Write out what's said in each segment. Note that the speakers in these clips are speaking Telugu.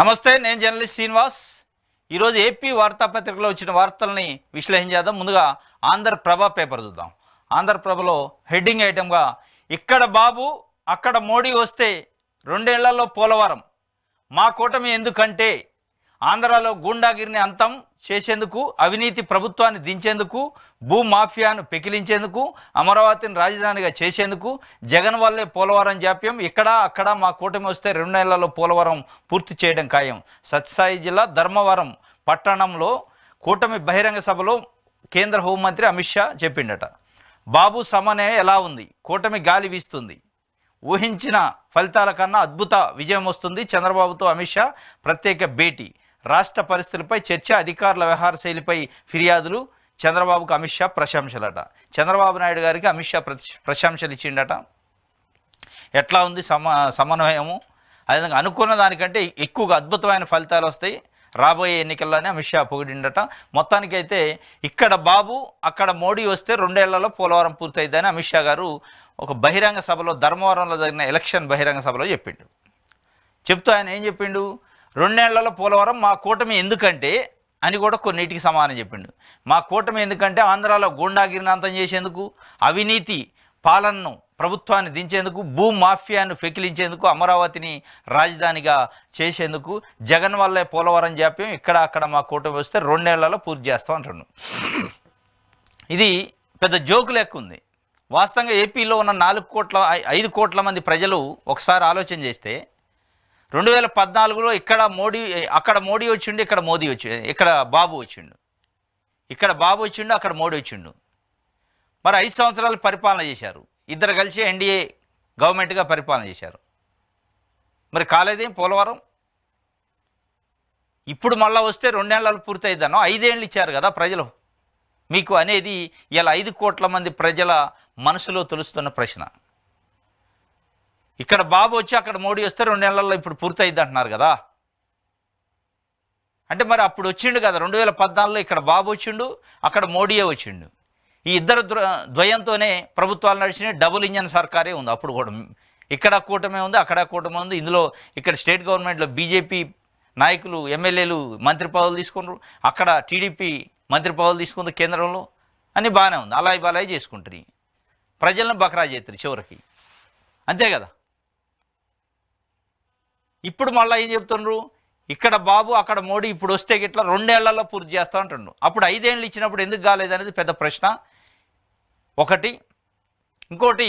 నమస్తే నేను జర్నలిస్ట్ శ్రీనివాస్ ఈరోజు ఏపీ వార్తాపత్రికలో వచ్చిన వార్తల్ని విశ్లేషించేద్దాం ముందుగా ఆంధ్రప్రభ పేపర్ చూద్దాం ఆంధ్రప్రభలో హెడ్డింగ్ ఐటెంగా ఇక్కడ బాబు అక్కడ మోడీ వస్తే రెండేళ్లలో పోలవరం మా కూటమి ఎందుకంటే ఆంధ్రాలో గూండాగిరిని అంతం చేసేందుకు అవినీతి ప్రభుత్వాన్ని దించేందుకు భూమాఫియాను పెకిలించేందుకు అమరావతిని రాజధానిగా చేసేందుకు జగన్ వల్లే పోలవరం జాప్యం ఇక్కడ అక్కడ మా కూటమి వస్తే రెండు నెలల్లో పోలవరం పూర్తి చేయడం ఖాయం సత్యసాయి జిల్లా ధర్మవరం పట్టణంలో కూటమి బహిరంగ సభలో కేంద్ర హోంమంత్రి అమిత్ షా చెప్పిండట బాబు సమన్వయం ఎలా ఉంది కూటమి గాలి వీస్తుంది ఊహించిన ఫలితాల కన్నా అద్భుత విజయం వస్తుంది చంద్రబాబుతో అమిత్ షా ప్రత్యేక భేటీ రాష్ట్ర పరిస్థితులపై చర్చ అధికారుల వ్యవహార శైలిపై ఫిర్యాదులు చంద్రబాబుకు అమిత్ షా ప్రశంసలట చంద్రబాబు నాయుడు గారికి అమిత్ షా ప్రశంసలు ఇచ్చిండట ఎట్లా ఉంది సమ సమన్వయము అదేవిధంగా అనుకున్న దానికంటే ఎక్కువగా అద్భుతమైన ఫలితాలు వస్తాయి రాబోయే ఎన్నికల్లోనే అమిత్ షా పొగిడిండట మొత్తానికైతే ఇక్కడ బాబు అక్కడ మోడీ వస్తే రెండేళ్లలో పోలవరం పూర్తయిద్దని అమిత్ షా గారు ఒక బహిరంగ సభలో ధర్మవరంలో జరిగిన ఎలక్షన్ బహిరంగ సభలో చెప్పిండు చెప్తూ ఆయన ఏం చెప్పిండు రెండేళ్లలో పోలవరం మా కూటమి ఎందుకంటే అని కూడా కొన్నిటికి సమానం చెప్పిండు మా కూటమి ఎందుకంటే ఆంధ్రాలో గూండాగిరిని అంతం చేసేందుకు అవినీతి పాలనను ప్రభుత్వాన్ని దించేందుకు భూ మాఫియాను ఫెకిలించేందుకు అమరావతిని రాజధానిగా చేసేందుకు జగన్ వల్లే పోలవరం జాప్యం ఇక్కడ అక్కడ మా కూటమి వస్తే రెండేళ్లలో పూర్తి చేస్తాం అంటున్నాడు ఇది పెద్ద జోకు లెక్క ఉంది వాస్తవంగా ఏపీలో ఉన్న నాలుగు కోట్ల ఐదు కోట్ల మంది ప్రజలు ఒకసారి ఆలోచన చేస్తే రెండు వేల పద్నాలుగులో ఇక్కడ మోడీ అక్కడ మోడీ వచ్చిండు ఇక్కడ మోదీ వచ్చి ఇక్కడ బాబు వచ్చిండు ఇక్కడ బాబు వచ్చిండు అక్కడ మోడీ వచ్చిండు మరి ఐదు సంవత్సరాలు పరిపాలన చేశారు ఇద్దరు కలిసి ఎన్డీఏ గవర్నమెంట్గా పరిపాలన చేశారు మరి కాలేదేం పోలవరం ఇప్పుడు మళ్ళీ వస్తే రెండేళ్ళు పూర్తయిద్దనో ఐదేళ్ళు ఇచ్చారు కదా ప్రజలు మీకు అనేది ఇలా ఐదు కోట్ల మంది ప్రజల మనసులో తెలుస్తున్న ప్రశ్న ఇక్కడ బాబు వచ్చి అక్కడ మోడీ వస్తే రెండు నెలల్లో ఇప్పుడు పూర్తయింది అంటున్నారు కదా అంటే మరి అప్పుడు వచ్చిండు కదా రెండు వేల పద్నాలుగులో ఇక్కడ బాబు వచ్చిండు అక్కడ మోడీయే వచ్చిండు ఈ ఇద్దరు ద్వయంతోనే ప్రభుత్వాలు నడిచిన డబుల్ ఇంజన్ సర్కారే ఉంది అప్పుడు కూడా ఇక్కడ కూటమే ఉంది అక్కడ కూటమి ఉంది ఇందులో ఇక్కడ స్టేట్ గవర్నమెంట్లో బీజేపీ నాయకులు ఎమ్మెల్యేలు మంత్రి పదవులు తీసుకున్నారు అక్కడ టీడీపీ మంత్రి పదవులు తీసుకుంది కేంద్రంలో అని బాగానే ఉంది అలాయి బాలాయి చేసుకుంటుంది ప్రజలను బకరా చేస్తారు చివరికి అంతే కదా ఇప్పుడు మళ్ళీ ఏం చెప్తున్నారు ఇక్కడ బాబు అక్కడ మోడీ ఇప్పుడు వస్తే గిట్లా రెండేళ్లలో పూర్తి చేస్తా అంటుండు అప్పుడు ఐదేళ్ళు ఇచ్చినప్పుడు ఎందుకు కాలేదనేది పెద్ద ప్రశ్న ఒకటి ఇంకోటి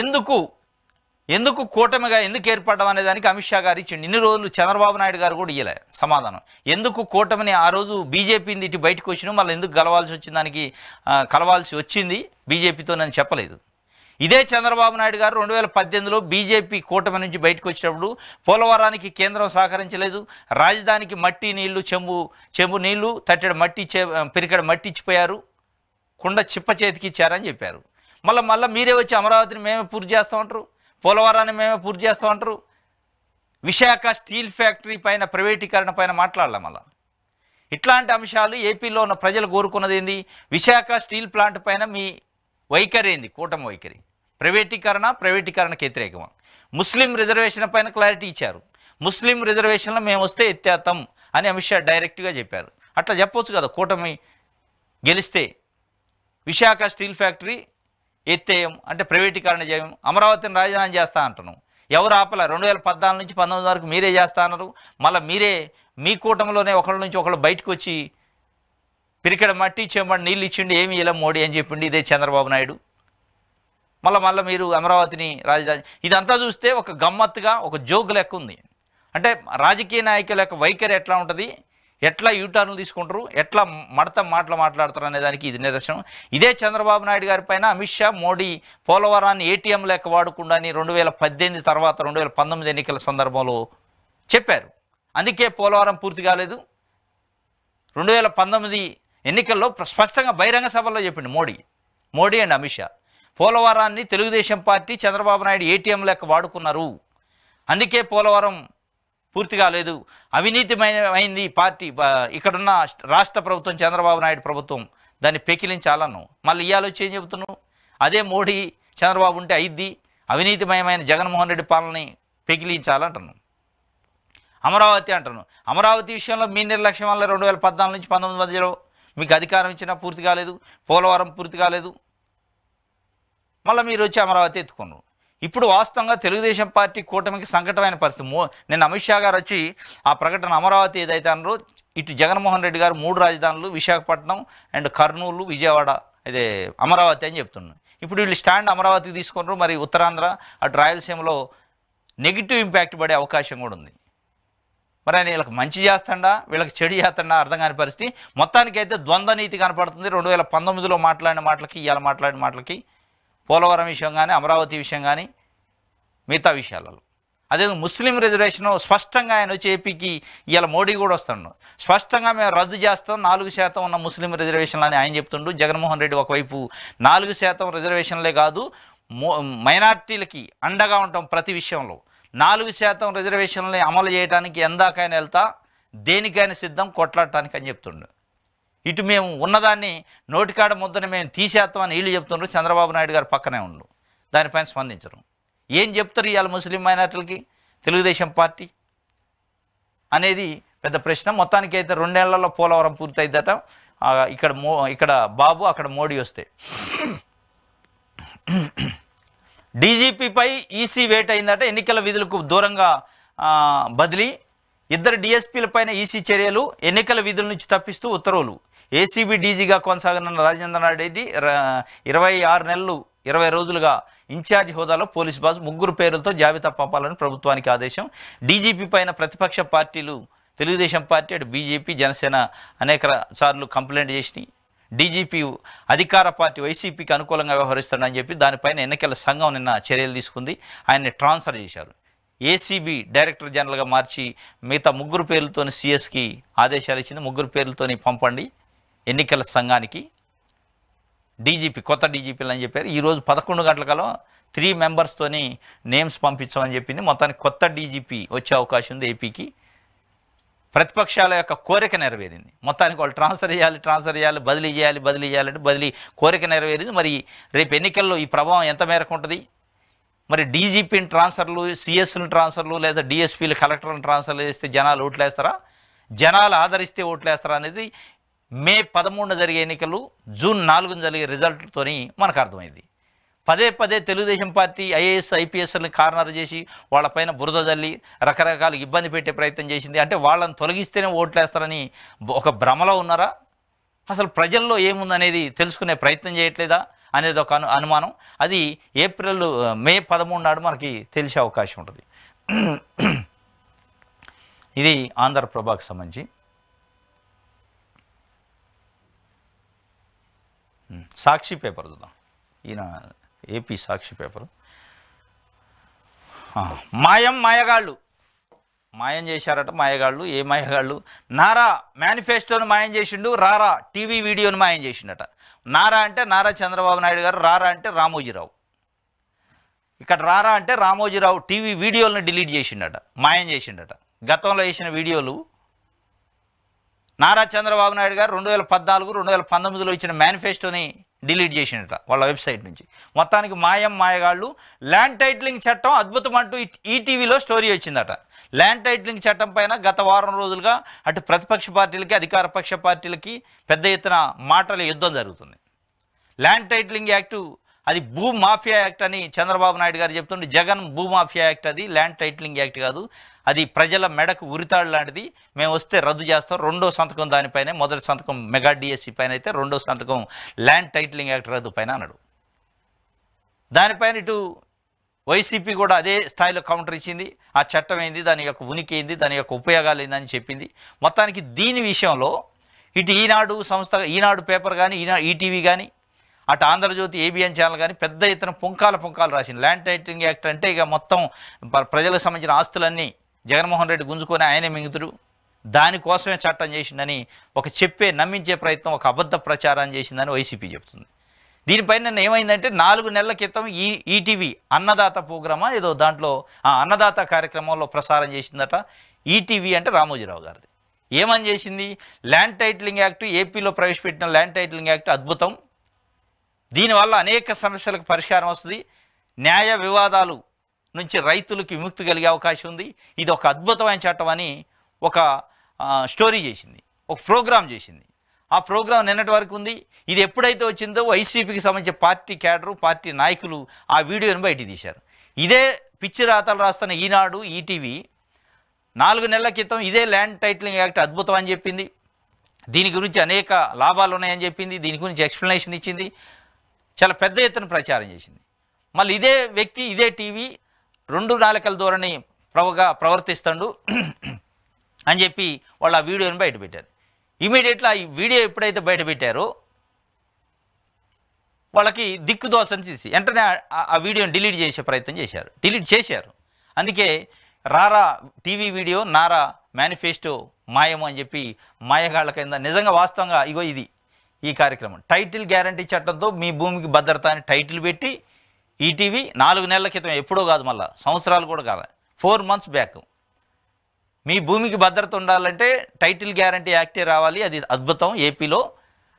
ఎందుకు ఎందుకు కూటమిగా ఎందుకు ఏర్పడడం అనే దానికి అమిత్ షా గారు ఇచ్చిండు ఇన్ని రోజులు చంద్రబాబు నాయుడు గారు కూడా ఇయ్యలే సమాధానం ఎందుకు కూటమిని ఆ రోజు బీజేపీని ఇటు బయటకు వచ్చినా మళ్ళీ ఎందుకు కలవాల్సి వచ్చిన దానికి కలవాల్సి వచ్చింది బీజేపీతో నేను చెప్పలేదు ఇదే చంద్రబాబు నాయుడు గారు రెండు వేల పద్దెనిమిదిలో బీజేపీ కూటమి నుంచి బయటకు వచ్చినప్పుడు పోలవరానికి కేంద్రం సహకరించలేదు రాజధానికి మట్టి నీళ్లు చెంబు చెంబు నీళ్లు తట్టెడ మట్టి చే పిరికడ మట్టి ఇచ్చిపోయారు కుండ చిప్ప చేతికి ఇచ్చారని చెప్పారు మళ్ళీ మళ్ళీ మీరే వచ్చి అమరావతిని మేమే పూర్తి చేస్తామంటారు పోలవరాన్ని మేమే పూర్తి చేస్తామంటారు విశాఖ స్టీల్ ఫ్యాక్టరీ పైన ప్రైవేటీకరణ పైన మాట్లాడాలి మళ్ళీ ఇట్లాంటి అంశాలు ఏపీలో ఉన్న ప్రజలు కోరుకున్నది ఏంది విశాఖ స్టీల్ ప్లాంట్ పైన మీ వైఖరి ఏంది కూటమి వైఖరి ప్రైవేటీకరణ ప్రైవేటీకరణకు వ్యతిరేకమా ముస్లిం రిజర్వేషన్ పైన క్లారిటీ ఇచ్చారు ముస్లిం రిజర్వేషన్లో మేము వస్తే ఎత్తేత్తాం అని అమిత్ షా డైరెక్ట్గా చెప్పారు అట్లా చెప్పొచ్చు కదా కూటమి గెలిస్తే విశాఖ స్టీల్ ఫ్యాక్టరీ ఎత్తేయం అంటే ప్రైవేటీకరణ చేయం అమరావతిని రాజధాని చేస్తా అంటున్నాం ఎవరు ఆపలే రెండు వేల పద్నాలుగు నుంచి పంతొమ్మిది వరకు మీరే చేస్తా అన్నారు మళ్ళీ మీరే మీ కూటమిలోనే ఒకళ్ళ నుంచి ఒకళ్ళు బయటకు వచ్చి పిరికెడ మట్టి చెంబడి నీళ్ళు ఇచ్చిండి ఏమి ఇలా మోడీ అని చెప్పిండి ఇదే చంద్రబాబు నాయుడు మళ్ళీ మళ్ళీ మీరు అమరావతిని రాజధాని ఇదంతా చూస్తే ఒక గమ్మత్తుగా ఒక జోక్ లెక్క ఉంది అంటే రాజకీయ నాయకుల యొక్క వైఖరి ఎట్లా ఉంటుంది ఎట్లా యూటర్న్లు తీసుకుంటారు ఎట్లా మడత మాటలు మాట్లాడతారు అనే దానికి ఇది నిదర్శనం ఇదే చంద్రబాబు నాయుడు గారి పైన అమిత్ షా మోడీ పోలవరాన్ని ఏటీఎం లెక్క వాడకుండా రెండు వేల పద్దెనిమిది తర్వాత రెండు వేల పంతొమ్మిది ఎన్నికల సందర్భంలో చెప్పారు అందుకే పోలవరం పూర్తి కాలేదు రెండు వేల పంతొమ్మిది ఎన్నికల్లో స్పష్టంగా బహిరంగ సభలో చెప్పింది మోడీ మోడీ అండ్ అమిత్ షా పోలవరాన్ని తెలుగుదేశం పార్టీ చంద్రబాబు నాయుడు ఏటీఎం లెక్క వాడుకున్నారు అందుకే పోలవరం పూర్తి కాలేదు అవినీతిమైంది పార్టీ ఇక్కడున్న రాష్ట్ర ప్రభుత్వం చంద్రబాబు నాయుడు ప్రభుత్వం దాన్ని పెకిలించాలను మళ్ళీ ఇవాళ వచ్చి ఏం చెబుతున్నావు అదే మోడీ చంద్రబాబు ఉంటే అయిద్ది అవినీతిమయమైన జగన్మోహన్ రెడ్డి పాలనని పెకిలించాలంటాను అమరావతి అంటాను అమరావతి విషయంలో మీ నిర్లక్ష్యం వల్ల రెండు వేల పద్నాలుగు నుంచి పంతొమ్మిది మధ్యలో మీకు అధికారం ఇచ్చినా పూర్తి కాలేదు పోలవరం పూర్తి కాలేదు మళ్ళీ మీరు వచ్చి అమరావతి ఎత్తుకున్నారు ఇప్పుడు వాస్తవంగా తెలుగుదేశం పార్టీ కూటమికి సంకటమైన పరిస్థితి మో నేను అమిత్ షా గారు వచ్చి ఆ ప్రకటన అమరావతి ఏదైతే అన్నారో ఇటు జగన్మోహన్ రెడ్డి గారు మూడు రాజధానులు విశాఖపట్నం అండ్ కర్నూలు విజయవాడ అదే అమరావతి అని చెప్తున్నాను ఇప్పుడు వీళ్ళు స్టాండ్ అమరావతికి తీసుకున్నారు మరి ఉత్తరాంధ్ర అటు రాయలసీమలో నెగిటివ్ ఇంపాక్ట్ పడే అవకాశం కూడా ఉంది మరి ఆయన వీళ్ళకి మంచి చేస్తాడా వీళ్ళకి చెడు చేస్తాడా అర్థం కాని పరిస్థితి మొత్తానికైతే ద్వంద్వ నీతి కనపడుతుంది రెండు వేల పంతొమ్మిదిలో మాట్లాడిన మాటలకి ఇవాళ మాట్లాడిన మాటలకి పోలవరం విషయం కానీ అమరావతి విషయం కానీ మిగతా విషయాలలో అదే ముస్లిం రిజర్వేషన్ స్పష్టంగా ఆయన వచ్చి ఏపీకి ఇవాళ మోడీ కూడా వస్తుండు స్పష్టంగా మేము రద్దు చేస్తాం నాలుగు శాతం ఉన్న ముస్లిం రిజర్వేషన్లు అని ఆయన చెప్తుండు జగన్మోహన్ రెడ్డి ఒకవైపు నాలుగు శాతం రిజర్వేషన్లే కాదు మైనార్టీలకి అండగా ఉంటాం ప్రతి విషయంలో నాలుగు శాతం రిజర్వేషన్లని అమలు చేయడానికి ఎందాకైనా వెళ్తా దేనికైనా సిద్ధం కొట్లాడటానికి అని చెప్తుండు ఇటు మేము ఉన్నదాన్ని నోటికాడ ముద్దని మేము తీసేస్తామని వీళ్ళు చెప్తున్నారు చంద్రబాబు నాయుడు గారు పక్కనే ఉండు దానిపైన స్పందించరు ఏం చెప్తారు ఇవాళ ముస్లిం మైనార్టీలకి తెలుగుదేశం పార్టీ అనేది పెద్ద ప్రశ్న మొత్తానికి అయితే రెండేళ్లలో పోలవరం పూర్తయిద్దట ఇక్కడ మో ఇక్కడ బాబు అక్కడ మోడీ వస్తే డీజీపీపై ఈసీ వేట్ అయిందట ఎన్నికల విధులకు దూరంగా బదిలీ ఇద్దరు డిఎస్పీలపైన ఈసీ చర్యలు ఎన్నికల విధుల నుంచి తప్పిస్తూ ఉత్తర్వులు ఏసీబీ డీజీగా కొనసాగనున్న నాయుడు రెడ్డి ఇరవై ఆరు నెలలు ఇరవై రోజులుగా ఇన్ఛార్జ్ హోదాలో పోలీస్ బాస్ ముగ్గురు పేర్లతో జాబితా పంపాలని ప్రభుత్వానికి ఆదేశం డీజీపీ పైన ప్రతిపక్ష పార్టీలు తెలుగుదేశం పార్టీ అటు బీజేపీ జనసేన అనేక సార్లు కంప్లైంట్ చేసినాయి డీజీపీ అధికార పార్టీ వైసీపీకి అనుకూలంగా వ్యవహరిస్తాడని చెప్పి దానిపైన ఎన్నికల సంఘం నిన్న చర్యలు తీసుకుంది ఆయన్ని ట్రాన్స్ఫర్ చేశారు ఏసీబీ డైరెక్టర్ జనరల్గా మార్చి మిగతా ముగ్గురు పేర్లతోని సిఎస్కి ఆదేశాలు ఇచ్చింది ముగ్గురు పేర్లతోని పంపండి ఎన్నికల సంఘానికి డీజీపీ కొత్త డీజీపీలు అని చెప్పారు ఈరోజు పదకొండు గంటల త్రీ మెంబర్స్తోని నేమ్స్ పంపించమని చెప్పింది మొత్తానికి కొత్త డీజీపీ వచ్చే అవకాశం ఉంది ఏపీకి ప్రతిపక్షాల యొక్క కోరిక నెరవేరింది మొత్తానికి వాళ్ళు ట్రాన్స్ఫర్ చేయాలి ట్రాన్స్ఫర్ చేయాలి బదిలీ చేయాలి బదిలీ చేయాలంటే బదిలీ కోరిక నెరవేరింది మరి రేపు ఎన్నికల్లో ఈ ప్రభావం ఎంత మేరకు ఉంటుంది మరి డీజీపీని ట్రాన్స్ఫర్లు సిఎస్ని ట్రాన్స్ఫర్లు లేదా డిఎస్పీలు కలెక్టర్లను ట్రాన్స్ఫర్లు చేస్తే జనాలు ఓట్లేస్తారా జనాలు ఆదరిస్తే ఓట్లేస్తారా అనేది మే పదమూడున జరిగే ఎన్నికలు జూన్ నాలుగున జరిగే రిజల్ట్తో మనకు అర్థమైంది పదే పదే తెలుగుదేశం పార్టీ ఐఏఎస్ ఐపీఎస్ఎల్ని కార్నర్ చేసి వాళ్ళపైన బురద జల్లి రకరకాల ఇబ్బంది పెట్టే ప్రయత్నం చేసింది అంటే వాళ్ళని తొలగిస్తేనే ఓట్లేస్తారని ఒక భ్రమలో ఉన్నారా అసలు ప్రజల్లో ఏముందనేది తెలుసుకునే ప్రయత్నం చేయట్లేదా అనేది ఒక అను అనుమానం అది ఏప్రిల్ మే పదమూడు నాడు మనకి తెలిసే అవకాశం ఉంటుంది ఇది ఆంధ్రప్రభకు సంబంధించి సాక్షి పేపర్ చూద్దాం ఈయన ఏపీ సాక్షి పేపరు మాయం మాయగాళ్ళు మాయం చేశారట మాయగాళ్ళు ఏ మాయగాళ్ళు నారా మేనిఫెస్టోను మాయం చేసిండు రారా టీవీ వీడియోను మాయం చేసిండట నారా అంటే నారా చంద్రబాబు నాయుడు గారు రారా అంటే రామోజీరావు ఇక్కడ రారా అంటే రామోజీరావు టీవీ వీడియోలను డిలీట్ చేసిండట మాయం చేసిండట గతంలో వేసిన వీడియోలు నారా చంద్రబాబు నాయుడు గారు రెండు వేల పద్నాలుగు రెండు వేల పంతొమ్మిదిలో ఇచ్చిన మేనిఫెస్టోని డిలీట్ చేసినట వాళ్ళ వెబ్సైట్ నుంచి మొత్తానికి మాయం మాయగాళ్ళు ల్యాండ్ టైట్లింగ్ చట్టం అద్భుతం అంటూ ఈటీవీలో స్టోరీ వచ్చిందట ల్యాండ్ టైట్లింగ్ చట్టం పైన గత వారం రోజులుగా అటు ప్రతిపక్ష పార్టీలకి అధికార పక్ష పార్టీలకి పెద్ద ఎత్తున మాటల యుద్ధం జరుగుతుంది ల్యాండ్ టైట్లింగ్ యాక్టు అది భూ మాఫియా యాక్ట్ అని చంద్రబాబు నాయుడు గారు చెప్తుండే జగన్ భూ మాఫియా యాక్ట్ అది ల్యాండ్ టైటిలింగ్ యాక్ట్ కాదు అది ప్రజల మెడకు ఉరితాడు లాంటిది మేము వస్తే రద్దు చేస్తాం రెండో సంతకం దానిపైనే మొదటి సంతకం మెగా డిఎస్సి పైన అయితే రెండో సంతకం ల్యాండ్ టైటిలింగ్ యాక్ట్ రద్దు పైన అన్నాడు దానిపైన ఇటు వైసీపీ కూడా అదే స్థాయిలో కౌంటర్ ఇచ్చింది ఆ చట్టం ఏంది దాని యొక్క ఉనికి ఏంది దాని యొక్క ఉపయోగాలు ఏందని చెప్పింది మొత్తానికి దీని విషయంలో ఇటు ఈనాడు సంస్థ ఈనాడు పేపర్ కానీ ఈనా ఈటీవీ కానీ అటు ఆంధ్రజ్యోతి ఏబిఎన్ ఛానల్ కానీ పెద్ద ఎత్తున పుంకాల పుంకాలు రాసింది ల్యాండ్ టైటింగ్ యాక్ట్ అంటే ఇక మొత్తం ప్రజలకు సంబంధించిన ఆస్తులన్నీ జగన్మోహన్ రెడ్డి గుంజుకొని ఆయనే మింగుతుడు దానికోసమే చట్టం చేసిందని ఒక చెప్పే నమ్మించే ప్రయత్నం ఒక అబద్ధ ప్రచారం చేసిందని వైసీపీ చెబుతుంది దీనిపైన నిన్న ఏమైందంటే నాలుగు నెలల క్రితం ఈ ఈటీవీ అన్నదాత ప్రోగ్రామా ఏదో దాంట్లో ఆ అన్నదాత కార్యక్రమంలో ప్రసారం చేసిందట ఈటీవీ అంటే రామోజీరావు గారిది ఏమని చేసింది ల్యాండ్ టైటిలింగ్ యాక్ట్ ఏపీలో ప్రవేశపెట్టిన ల్యాండ్ టైటిలింగ్ యాక్ట్ అద్భుతం దీనివల్ల అనేక సమస్యలకు పరిష్కారం వస్తుంది న్యాయ వివాదాలు నుంచి రైతులకి విముక్తి కలిగే అవకాశం ఉంది ఇది ఒక అద్భుతమైన చట్టం అని ఒక స్టోరీ చేసింది ఒక ప్రోగ్రాం చేసింది ఆ ప్రోగ్రాం నిన్నటి వరకు ఉంది ఇది ఎప్పుడైతే వచ్చిందో వైసీపీకి సంబంధించిన పార్టీ క్యాడరు పార్టీ నాయకులు ఆ వీడియోని బయటికి తీశారు ఇదే పిచ్చి రాతలు రాస్తున్న ఈనాడు ఈటీవీ నాలుగు నెలల క్రితం ఇదే ల్యాండ్ టైటిలింగ్ యాక్ట్ అద్భుతం అని చెప్పింది దీని గురించి అనేక లాభాలు ఉన్నాయని చెప్పింది దీని గురించి ఎక్స్ప్లెనేషన్ ఇచ్చింది చాలా పెద్ద ఎత్తున ప్రచారం చేసింది మళ్ళీ ఇదే వ్యక్తి ఇదే టీవీ రెండు నాలుకల ధోరణి ప్రవగా ప్రవర్తిస్తాడు అని చెప్పి వాళ్ళు ఆ వీడియోని బయటపెట్టారు ఇమీడియట్లీ ఈ వీడియో ఎప్పుడైతే బయటపెట్టారో వాళ్ళకి దిక్కు దోషం చేసి వెంటనే ఆ వీడియోని డిలీట్ చేసే ప్రయత్నం చేశారు డిలీట్ చేశారు అందుకే రారా టీవీ వీడియో నారా మేనిఫెస్టో మాయము అని చెప్పి మాయగాళ్ళ కింద నిజంగా వాస్తవంగా ఇగో ఇది ఈ కార్యక్రమం టైటిల్ గ్యారంటీ చట్టంతో మీ భూమికి భద్రత అని టైటిల్ పెట్టి ఈటీవీ నాలుగు నెలల క్రితం ఎప్పుడో కాదు మళ్ళీ సంవత్సరాలు కూడా కాదు ఫోర్ మంత్స్ బ్యాక్ మీ భూమికి భద్రత ఉండాలంటే టైటిల్ గ్యారంటీ యాక్టే రావాలి అది అద్భుతం ఏపీలో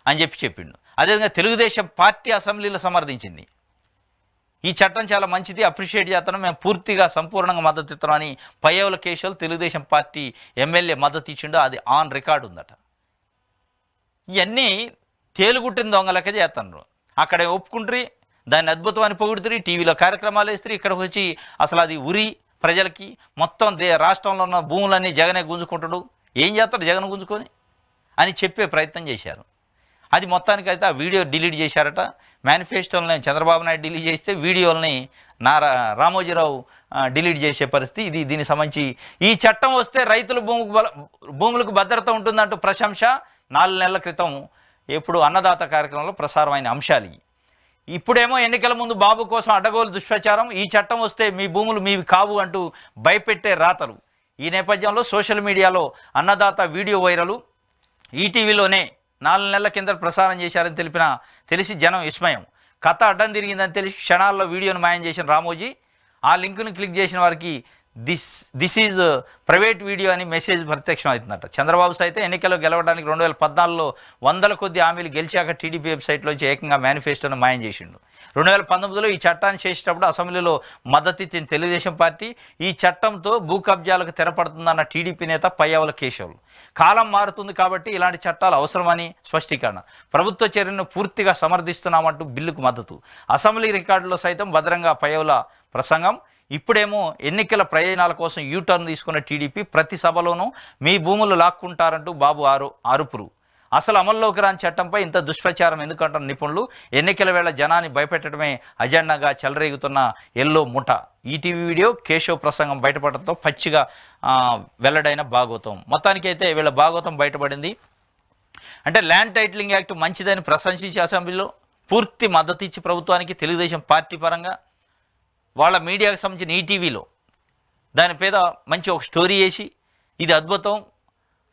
అని చెప్పి చెప్పిండు అదేవిధంగా తెలుగుదేశం పార్టీ అసెంబ్లీలో సమర్థించింది ఈ చట్టం చాలా మంచిది అప్రిషియేట్ చేస్తున్నాం మేము పూర్తిగా సంపూర్ణంగా మద్దతు ఇస్తున్నామని పయ్యవుల కేశవులు తెలుగుదేశం పార్టీ ఎమ్మెల్యే మద్దతు ఇచ్చిండో అది ఆన్ రికార్డు ఉందట ఇవన్నీ తేలుగుట్టిన లెక్క చేస్తున్నారు అక్కడ ఒప్పుకుంటారు దాన్ని అద్భుతం అని పొగుడుతురి టీవీలో కార్యక్రమాలు వేస్తారు ఇక్కడికి వచ్చి అసలు అది ఉరి ప్రజలకి మొత్తం దే రాష్ట్రంలో ఉన్న భూములన్నీ జగనే గుంజుకుంటాడు ఏం చేస్తాడు జగన్ గుంజుకొని అని చెప్పే ప్రయత్నం చేశారు అది మొత్తానికి అయితే ఆ వీడియో డిలీట్ చేశారట మేనిఫెస్టోలని చంద్రబాబు నాయుడు డిలీట్ చేస్తే వీడియోలని నారా రామోజీరావు డిలీట్ చేసే పరిస్థితి ఇది దీనికి సంబంధించి ఈ చట్టం వస్తే రైతుల భూములకు భూములకు భద్రత ఉంటుందంటూ ప్రశంస నాలుగు నెలల క్రితం ఎప్పుడు అన్నదాత కార్యక్రమంలో ప్రసారమైన అంశాలు ఇప్పుడేమో ఎన్నికల ముందు బాబు కోసం అడ్డగోలు దుష్ప్రచారం ఈ చట్టం వస్తే మీ భూములు మీవి కావు అంటూ భయపెట్టే రాతలు ఈ నేపథ్యంలో సోషల్ మీడియాలో అన్నదాత వీడియో వైరలు ఈటీవీలోనే నాలుగు నెలల కింద ప్రసారం చేశారని తెలిపిన తెలిసి జనం విస్మయం కథ అడ్డం తిరిగిందని తెలిసి క్షణాల్లో వీడియోను మాయం చేసిన రామోజీ ఆ లింకును క్లిక్ చేసిన వారికి this this is private video అని మెసేజ్ ప్రత్యక్షం అవుతుందట చంద్రబాబు అయితే ఎన్నికల్లో గెలవడానికి రెండు వేల పద్నాలుగులో వందల కొద్ది హామీలు గెలిచాక టీడీపీ వెబ్సైట్లోంచి ఏకంగా మేనిఫెస్టోను మాయం చేసిండు రెండు వేల పంతొమ్మిదిలో ఈ చట్టాన్ని చేసేటప్పుడు అసెంబ్లీలో మద్దతిచ్చిన తెలుగుదేశం పార్టీ ఈ చట్టంతో భూ కబ్జాలకు తెరపడుతుందన్న టీడీపీ నేత పయ్యవల కేశవులు కాలం మారుతుంది కాబట్టి ఇలాంటి చట్టాలు అవసరమని స్పష్టీకరణ ప్రభుత్వ చర్యను పూర్తిగా సమర్థిస్తున్నామంటూ బిల్లుకు మద్దతు అసెంబ్లీ రికార్డులో సైతం భద్రంగా పయ్యవుల ప్రసంగం ఇప్పుడేమో ఎన్నికల ప్రయోజనాల కోసం యూటర్న్ తీసుకున్న టీడీపీ ప్రతి సభలోనూ మీ భూములు లాక్కుంటారంటూ బాబు ఆరు అరుపురు అసలు అమల్లోకి రాని చట్టంపై ఇంత దుష్ప్రచారం ఎందుకంటారు నిపుణులు ఎన్నికల వేళ జనాన్ని భయపెట్టడమే అజెండాగా చెలరేగుతున్న ఎల్లో ముఠ ఈటీవీ వీడియో కేశవ్ ప్రసంగం బయటపడటంతో పచ్చిగా వెల్లడైన భాగవతం మొత్తానికైతే వీళ్ళ భాగవతం బయటపడింది అంటే ల్యాండ్ టైటిలింగ్ యాక్ట్ మంచిదని ప్రశంసించి అసెంబ్లీలో పూర్తి మద్దతు ఇచ్చి ప్రభుత్వానికి తెలుగుదేశం పార్టీ పరంగా వాళ్ళ మీడియాకు సంబంధించిన ఈటీవీలో దాని మీద మంచి ఒక స్టోరీ వేసి ఇది అద్భుతం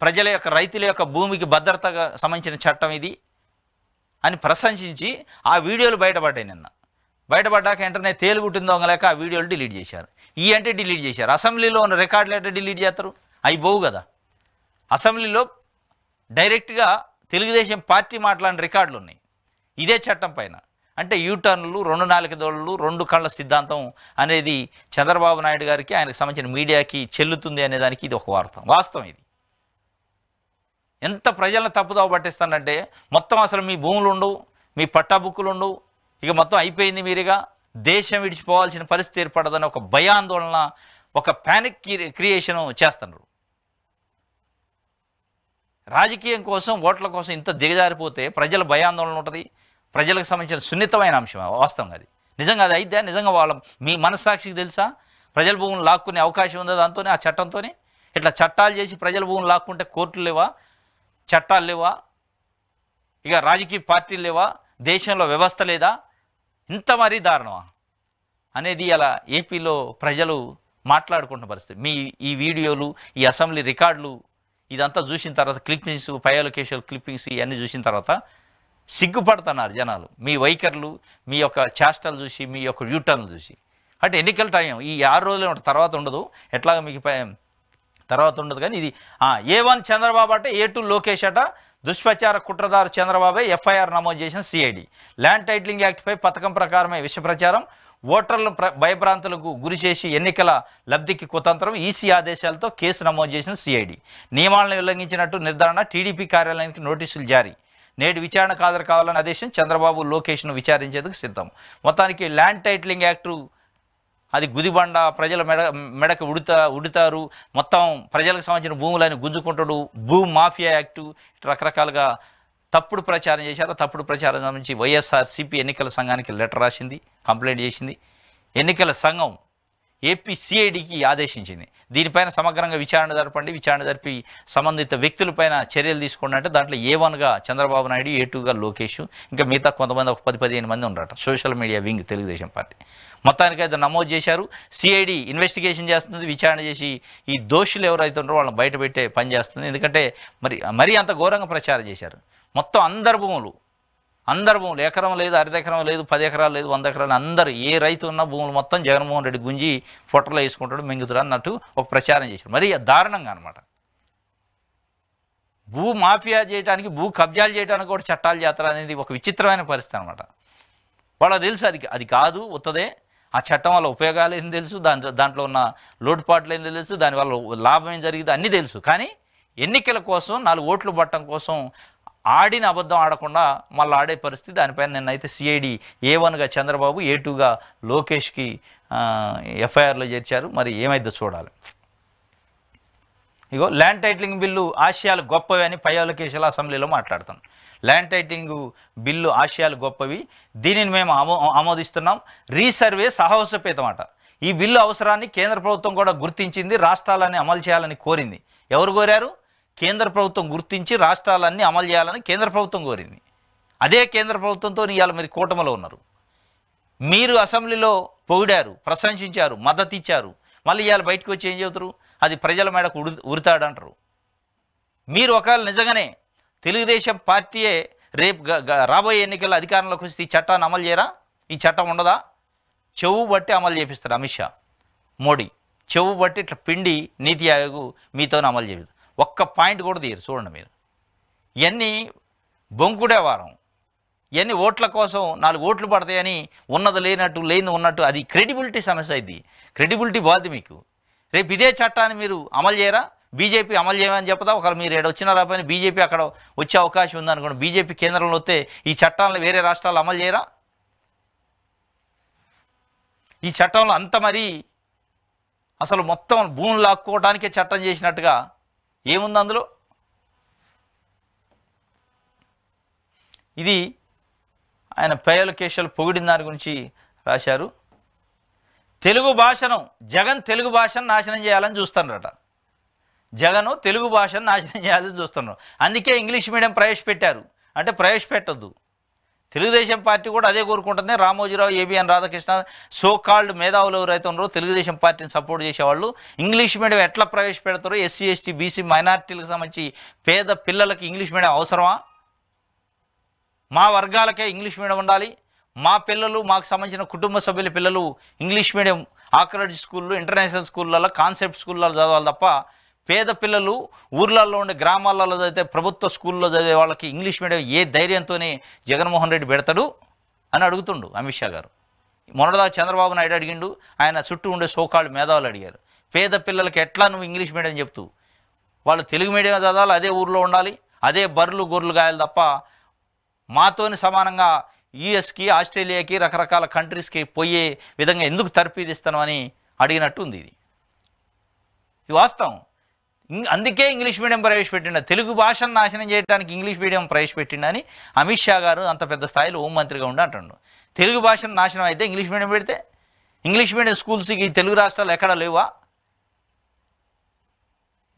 ప్రజల యొక్క రైతుల యొక్క భూమికి భద్రతగా సంబంధించిన చట్టం ఇది అని ప్రశంసించి ఆ వీడియోలు బయటపడ్డాయి నిన్న బయటపడ్డాక వెంటనే తేలుగుట్టిందో లేక ఆ వీడియోలు డిలీట్ చేశారు ఈ అంటే డిలీట్ చేశారు అసెంబ్లీలో ఉన్న రికార్డులు అంటే డిలీట్ చేస్తారు అవి బోవు కదా అసెంబ్లీలో డైరెక్ట్గా తెలుగుదేశం పార్టీ మాట్లాడిన రికార్డులు ఉన్నాయి ఇదే చట్టం పైన అంటే యూటర్న్లు రెండు నాలుగు దోళ్ళు రెండు కళ్ళ సిద్ధాంతం అనేది చంద్రబాబు నాయుడు గారికి ఆయనకు సంబంధించిన మీడియాకి చెల్లుతుంది అనేదానికి ఇది ఒక వార్త వాస్తవం ఇది ఎంత ప్రజలను తప్పుదావ పట్టిస్తానంటే మొత్తం అసలు మీ భూములు ఉండవు మీ పట్టాబుక్కులు ఉండవు ఇక మొత్తం అయిపోయింది మీరుగా దేశం విడిచిపోవాల్సిన పరిస్థితి ఏర్పడదని ఒక భయాందోళన ఒక ప్యానిక్ క్రియేషను చేస్తున్నారు రాజకీయం కోసం ఓట్ల కోసం ఇంత దిగజారిపోతే ప్రజల భయాందోళన ఉంటుంది ప్రజలకు సంబంధించిన సున్నితమైన అంశం వాస్తవంగా అది నిజంగా అది అయితే నిజంగా వాళ్ళ మీ మనస్సాక్షికి తెలుసా ప్రజల భూములు లాక్కునే అవకాశం ఉందా దాంతోనే ఆ చట్టంతో ఇట్లా చట్టాలు చేసి ప్రజల భూములు లాక్కుంటే కోర్టులు లేవా చట్టాలు లేవా ఇక రాజకీయ పార్టీలు లేవా దేశంలో వ్యవస్థ లేదా ఇంత మరీ దారుణమా అనేది అలా ఏపీలో ప్రజలు మాట్లాడుకుంటున్న పరిస్థితి మీ ఈ వీడియోలు ఈ అసెంబ్లీ రికార్డులు ఇదంతా చూసిన తర్వాత క్లిప్పింగ్స్ పయోలొకేషన్ క్లిప్పింగ్స్ ఇవన్నీ చూసిన తర్వాత సిగ్గుపడుతున్నారు జనాలు మీ వైఖరులు మీ యొక్క చేష్టలు చూసి మీ యొక్క యూటర్న్లు చూసి అంటే ఎన్నికల టైం ఈ ఆరు రోజులు తర్వాత ఉండదు ఎట్లాగ మీకు తర్వాత ఉండదు కానీ ఇది ఏ వన్ చంద్రబాబు అంటే ఏ టూ లోకేష్ అట దుష్ప్రచార కుట్రదారు చంద్రబాబే ఎఫ్ఐఆర్ నమోదు చేసిన సిఐడి ల్యాండ్ టైటిలింగ్ యాక్ట్పై పథకం ప్రకారమే విషప్రచారం ఓటర్లను భయభ్రాంతులకు గురి చేసి ఎన్నికల లబ్ధికి కుతంత్రం ఈసీ ఆదేశాలతో కేసు నమోదు చేసిన సిఐడి నియమాలను ఉల్లంఘించినట్టు నిర్ధారణ టీడీపీ కార్యాలయానికి నోటీసులు జారీ నేడు విచారణకు హాజరు కావాలని ఆదేశం చంద్రబాబు లోకేష్ను విచారించేందుకు సిద్ధం మొత్తానికి ల్యాండ్ టైటిలింగ్ యాక్టు అది గుదిబండ ప్రజల మెడ మెడకు ఉడుతా ఉడుతారు మొత్తం ప్రజలకు సంబంధించిన భూములని గుంజుకుంటాడు భూ మాఫియా యాక్టు రకరకాలుగా తప్పుడు ప్రచారం చేశారు తప్పుడు ప్రచారం నుంచి వైఎస్ఆర్సీపీ ఎన్నికల సంఘానికి లెటర్ రాసింది కంప్లైంట్ చేసింది ఎన్నికల సంఘం ఏపీ సిఐడికి ఆదేశించింది దీనిపైన సమగ్రంగా విచారణ జరపండి విచారణ జరిపి సంబంధిత వ్యక్తులపైన చర్యలు తీసుకోండి అంటే దాంట్లో ఏ వన్గా చంద్రబాబు నాయుడు ఏ టూగా లోకేష్ ఇంకా మిగతా కొంతమంది ఒక పది పదిహేను మంది ఉన్నారట social media wing Telugu Desam party మొత్తానికైతే నమోదు చేశారు సిఐడి ఇన్వెస్టిగేషన్ చేస్తుంది విచారణ చేసి ఈ దోషులు ఎవరైతే ఉన్నారో వాళ్ళని బయటపెట్టే పని చేస్తుంది ఎందుకంటే మరి మరీ అంత ఘోరంగా ప్రచారం చేశారు మొత్తం అందరు భూములు అందరు భూములు ఎకరం లేదు అర్ధెకరం లేదు పది ఎకరాలు లేదు వంద ఎకరాలు అందరు ఏ రైతు ఉన్న భూములు మొత్తం జగన్మోహన్ రెడ్డి గుంజి ఫోటోలు వేసుకుంటాడు మింగుతుడు అన్నట్టు ఒక ప్రచారం చేశారు మరి దారుణంగా అనమాట భూ మాఫియా చేయడానికి భూ కబ్జాలు చేయడానికి కూడా చట్టాలు జాతర అనేది ఒక విచిత్రమైన పరిస్థితి అనమాట వాళ్ళ తెలుసు అది అది కాదు ఉత్తదే ఆ చట్టం వల్ల ఉపయోగాలు ఏం తెలుసు దాంట్లో దాంట్లో ఉన్న లోటుపాట్లు ఏం తెలుసు దానివల్ల లాభం ఏం జరిగింది అన్నీ తెలుసు కానీ ఎన్నికల కోసం నాలుగు ఓట్లు పట్టడం కోసం ఆడిన అబద్ధం ఆడకుండా మళ్ళీ ఆడే పరిస్థితి దానిపైన నిన్నైతే సిఐడి ఏ వన్గా చంద్రబాబు ఏ టూగా లోకేష్కి ఎఫ్ఐఆర్లో చేర్చారు మరి ఏమైందో చూడాలి ఇగో ల్యాండ్ టైటిలింగ్ బిల్లు ఆశయాలు గొప్పవి అని పయోలకేశల అసెంబ్లీలో మాట్లాడుతాను ల్యాండ్ టైటిలింగ్ బిల్లు ఆశయాలు గొప్పవి దీనిని మేము ఆమో ఆమోదిస్తున్నాం రీసర్వే సహవసపేతం ఈ బిల్లు అవసరాన్ని కేంద్ర ప్రభుత్వం కూడా గుర్తించింది రాష్ట్రాలని అమలు చేయాలని కోరింది ఎవరు కోరారు కేంద్ర ప్రభుత్వం గుర్తించి రాష్ట్రాలన్నీ అమలు చేయాలని కేంద్ర ప్రభుత్వం కోరింది అదే కేంద్ర ప్రభుత్వంతో ఇవాళ మీరు కూటమిలో ఉన్నారు మీరు అసెంబ్లీలో పొగిడారు ప్రశంసించారు మద్దతు ఇచ్చారు మళ్ళీ ఇవాళ బయటకు వచ్చి ఏం చెబుతారు అది ప్రజల మేడకు ఉడు ఉరుతాడంటారు మీరు ఒకవేళ నిజంగానే తెలుగుదేశం పార్టీయే రేపు రాబోయే ఎన్నికల అధికారంలోకి వస్తే ఈ చట్టాన్ని అమలు చేయరా ఈ చట్టం ఉండదా చెవు బట్టి అమలు చేపిస్తారు అమిత్ షా మోడీ చెవు బట్టి ఇట్లా పిండి నీతి ఆయోగ్ మీతోనే అమలు చేపిస్తారు ఒక్క పాయింట్ కూడా తీయరు చూడండి మీరు ఇవన్నీ బొంకుడే వారం ఇవన్నీ ఓట్ల కోసం నాలుగు ఓట్లు పడతాయని ఉన్నది లేనట్టు లేని ఉన్నట్టు అది క్రెడిబిలిటీ సమస్య ఇది క్రెడిబిలిటీ బాధ మీకు రేపు ఇదే చట్టాన్ని మీరు అమలు చేయరా బీజేపీ అమలు చేయమని చెప్పదా ఒకరు మీరు ఏడు వచ్చినా రాపోయినా బీజేపీ అక్కడ వచ్చే అవకాశం ఉందనుకోండి బీజేపీ కేంద్రంలో వస్తే ఈ చట్టాలను వేరే రాష్ట్రాలు అమలు చేయరా ఈ చట్టంలో అంత మరీ అసలు మొత్తం భూములు లాక్కోవడానికే చట్టం చేసినట్టుగా ఏముంది అందులో ఇది ఆయన ప్రయోలకేశాలు పొగిడిన దాని గురించి రాశారు తెలుగు భాషను జగన్ తెలుగు భాషను నాశనం చేయాలని చూస్తున్నారట జగను తెలుగు భాషను నాశనం చేయాలని చూస్తున్నారు అందుకే ఇంగ్లీష్ మీడియం ప్రవేశపెట్టారు అంటే ప్రవేశపెట్టద్దు తెలుగుదేశం పార్టీ కూడా అదే కోరుకుంటుంది Ramoji Rao ABN Radhakrishna so called మేధావులు ఎవరైతే ఉన్నారో తెలుగుదేశం పార్టీని సపోర్ట్ చేసేవాళ్ళు ఇంగ్లీష్ మీడియం ఎట్లా ప్రవేశపెడతారో ఎస్సీ ఎస్టీ బీసీ మైనార్టీలకు సంబంధించి పేద పిల్లలకి ఇంగ్లీష్ మీడియం అవసరమా మా వర్గాలకే ఇంగ్లీష్ మీడియం ఉండాలి మా పిల్లలు మాకు సంబంధించిన కుటుంబ సభ్యుల పిల్లలు ఇంగ్లీష్ మీడియం ఆక్రడ్ స్కూళ్ళు ఇంటర్నేషనల్ స్కూళ్ళలో కాన్సెప్ట్ స్కూళ్ళలో చదవాలి తప్ప పేద పిల్లలు ఊర్లలో ఉండే గ్రామాలలో చదివితే ప్రభుత్వ స్కూల్లో చదివే వాళ్ళకి ఇంగ్లీష్ మీడియం ఏ ధైర్యంతోనే జగన్మోహన్ రెడ్డి పెడతాడు అని అడుగుతుండు అమిత్ షా గారు మొన్నదా చంద్రబాబు నాయుడు అడిగిండు ఆయన చుట్టూ ఉండే సోకాళ్ళు మేధావులు అడిగారు పేద పిల్లలకి ఎట్లా నువ్వు ఇంగ్లీష్ మీడియం చెప్తూ వాళ్ళు తెలుగు మీడియం చదవాలి అదే ఊర్లో ఉండాలి అదే బర్రెలు గొర్రెలు గాయాలి తప్ప మాతోని సమానంగా యుఎస్కి ఆస్ట్రేలియాకి రకరకాల కంట్రీస్కి పోయే విధంగా ఎందుకు తర్పీదిస్తాను అని అడిగినట్టు ఉంది ఇది ఇది వాస్తవం అందుకే ఇంగ్లీష్ మీడియం ప్రవేశపెట్టిండ తెలుగు భాషను నాశనం చేయడానికి ఇంగ్లీష్ మీడియం ప్రవేశపెట్టిండని అమిత్ షా గారు అంత పెద్ద స్థాయిలో హోం మంత్రిగా ఉండి అంటుండు తెలుగు భాషను నాశనం అయితే ఇంగ్లీష్ మీడియం పెడితే ఇంగ్లీష్ మీడియం స్కూల్స్కి తెలుగు రాష్ట్రాలు ఎక్కడా లేవా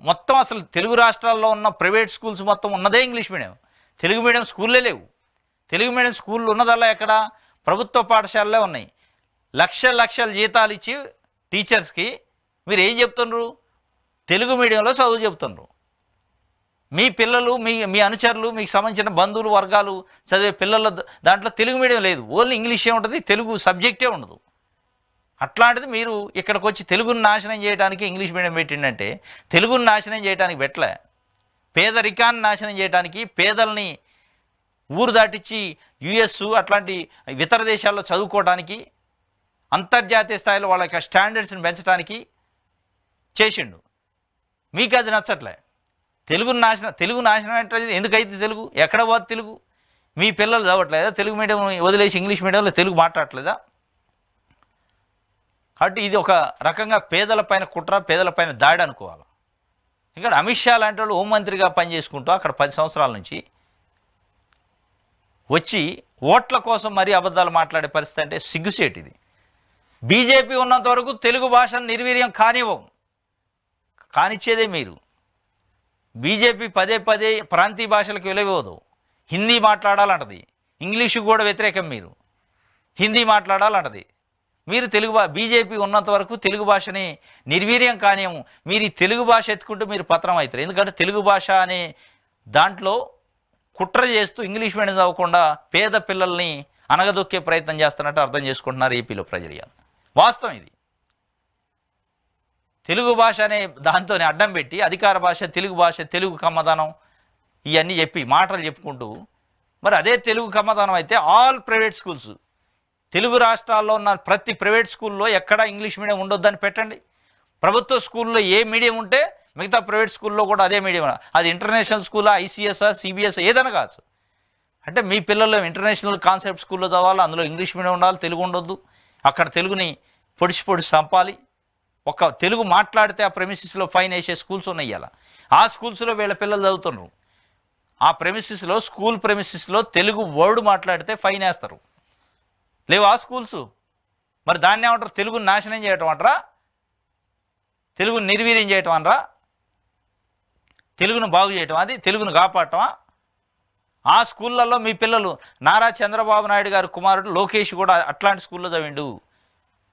మొత్తం అసలు తెలుగు రాష్ట్రాల్లో ఉన్న ప్రైవేట్ స్కూల్స్ మొత్తం ఉన్నదే ఇంగ్లీష్ మీడియం తెలుగు మీడియం స్కూల్లే లేవు తెలుగు మీడియం స్కూళ్ళు ఉన్నదల్లా ఎక్కడ ప్రభుత్వ పాఠశాలలే ఉన్నాయి లక్ష లక్షల జీతాలు ఇచ్చి టీచర్స్కి మీరు ఏం చెప్తున్నారు తెలుగు మీడియంలో చదువు చెబుతున్నారు మీ పిల్లలు మీ మీ అనుచరులు మీకు సంబంధించిన బంధువులు వర్గాలు చదివే పిల్లల దాంట్లో తెలుగు మీడియం లేదు ఓన్లీ ఇంగ్లీషే ఉంటుంది తెలుగు సబ్జెక్టే ఉండదు అట్లాంటిది మీరు ఇక్కడికి వచ్చి తెలుగును నాశనం చేయడానికి ఇంగ్లీష్ మీడియం పెట్టిండే తెలుగును నాశనం చేయడానికి పెట్టలే పేదరికాన్ని నాశనం చేయడానికి పేదల్ని ఊరు దాటించి యుఎస్ అట్లాంటి ఇతర దేశాల్లో చదువుకోవడానికి అంతర్జాతీయ స్థాయిలో వాళ్ళ యొక్క స్టాండర్డ్స్ని పెంచడానికి చేసిండు మీకు అది నచ్చట్లే తెలుగు నాశనం తెలుగు నాశనం అంటే ఎందుకైతే తెలుగు ఎక్కడ పోదు తెలుగు మీ పిల్లలు చదవట్లేదా తెలుగు మీడియం వదిలేసి ఇంగ్లీష్ మీడియంలో తెలుగు మాట్లాడట్లేదా కాబట్టి ఇది ఒక రకంగా పేదల పైన కుట్ర పేదల పైన దాడి అనుకోవాలి ఇక్కడ అమిత్ షా లాంటి వాళ్ళు హోంమంత్రిగా పనిచేసుకుంటూ అక్కడ పది సంవత్సరాల నుంచి వచ్చి ఓట్ల కోసం మరీ అబద్ధాలు మాట్లాడే పరిస్థితి అంటే సిగ్గుసేటిది బీజేపీ ఉన్నంత వరకు తెలుగు భాషను నిర్వీర్యం కానివ్వం కానిచ్చేదే మీరు బీజేపీ పదే పదే ప్రాంతీయ భాషలకు వెళ్ళవదు హిందీ మాట్లాడాలంటది ఇంగ్లీషు కూడా వ్యతిరేకం మీరు హిందీ మాట్లాడాలంటది మీరు తెలుగు భా బీజేపీ ఉన్నంత వరకు తెలుగు భాషని నిర్వీర్యం కానీయము మీరు ఈ తెలుగు భాష ఎత్తుకుంటూ మీరు పత్రం అవుతారు ఎందుకంటే తెలుగు భాష అనే దాంట్లో కుట్ర చేస్తూ ఇంగ్లీష్ మీడియం చదవకుండా పేద పిల్లల్ని అనగదొక్కే ప్రయత్నం చేస్తున్నట్టు అర్థం చేసుకుంటున్నారు ఏపీలో ప్రజలు వాస్తవం ఇది తెలుగు భాష అనే దాంతోనే అడ్డం పెట్టి అధికార భాష తెలుగు భాష తెలుగు కమ్మదనం ఇవన్నీ చెప్పి మాటలు చెప్పుకుంటూ మరి అదే తెలుగు కమ్మదనం అయితే ఆల్ ప్రైవేట్ స్కూల్స్ తెలుగు రాష్ట్రాల్లో ఉన్న ప్రతి ప్రైవేట్ స్కూల్లో ఎక్కడ ఇంగ్లీష్ మీడియం ఉండొద్దని పెట్టండి ప్రభుత్వ స్కూల్లో ఏ మీడియం ఉంటే మిగతా ప్రైవేట్ స్కూల్లో కూడా అదే మీడియం అది ఇంటర్నేషనల్ స్కూలా ఐసీఎస్ఆ సిబిఎస్ ఏదైనా కాదు అంటే మీ పిల్లలు ఇంటర్నేషనల్ కాన్సెప్ట్ స్కూల్లో చదవాలి అందులో ఇంగ్లీష్ మీడియం ఉండాలి తెలుగు ఉండొద్దు అక్కడ తెలుగుని పొడిచి పొడిచి చంపాలి ఒక తెలుగు మాట్లాడితే ఆ ప్రెమిసిస్లో ఫైన్ వేసే స్కూల్స్ ఉన్నాయి అలా ఆ స్కూల్స్లో వీళ్ళ పిల్లలు చదువుతున్నారు ఆ ప్రెమిసిస్లో స్కూల్ ప్రెమిసిస్లో తెలుగు వర్డ్ మాట్లాడితే ఫైన్ వేస్తారు లేవు ఆ స్కూల్స్ మరి దాన్ని ఏమంటారు తెలుగు నాశనం చేయటం అంటారా తెలుగు నిర్వీర్యం చేయటం అనరా తెలుగును బాగు చేయటం అది తెలుగును కాపాడటమా ఆ స్కూళ్ళల్లో మీ పిల్లలు నారా చంద్రబాబు నాయుడు గారి కుమారుడు లోకేష్ కూడా అట్లాంటి స్కూల్లో చదివిండు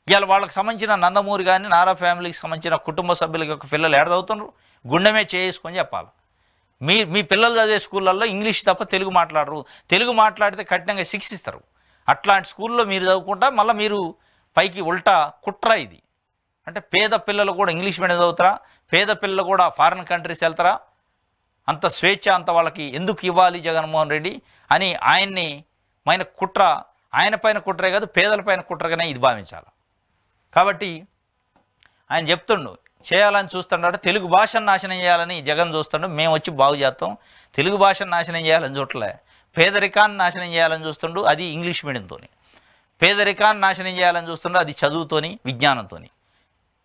ఇవాళ వాళ్ళకి సంబంధించిన నందమూరి కానీ నారా ఫ్యామిలీకి సంబంధించిన కుటుంబ సభ్యులకి ఒక పిల్లలు ఏడదవుతున్నారు గుండెమే చేసుకొని చెప్పాలి మీ మీ పిల్లలు చదివే స్కూళ్ళల్లో ఇంగ్లీష్ తప్ప తెలుగు మాట్లాడరు తెలుగు మాట్లాడితే కఠినంగా శిక్షిస్తారు అట్లాంటి స్కూల్లో మీరు చదువుకుంటా మళ్ళీ మీరు పైకి ఉల్టా కుట్ర ఇది అంటే పేద పిల్లలు కూడా ఇంగ్లీష్ మీడియం చదువుతారా పేద పిల్లలు కూడా ఫారిన్ కంట్రీస్ వెళ్తారా అంత స్వేచ్ఛ అంత వాళ్ళకి ఎందుకు ఇవ్వాలి జగన్మోహన్ రెడ్డి అని ఆయన్ని మైన కుట్ర ఆయన పైన కుట్రే కాదు పేదల పైన కుట్రగానే ఇది భావించాలి కాబట్టి ఆయన చెప్తుండు చేయాలని చూస్తున్నాడు తెలుగు భాషను నాశనం చేయాలని జగన్ చూస్తుండు మేము వచ్చి బాగు చేస్తాం తెలుగు భాషను నాశనం చేయాలని చూడలే పేదరికాన్ని నాశనం చేయాలని చూస్తుండు అది ఇంగ్లీష్ మీడియంతో పేదరికాన్ని నాశనం చేయాలని చూస్తుండే అది చదువుతోని విజ్ఞానంతో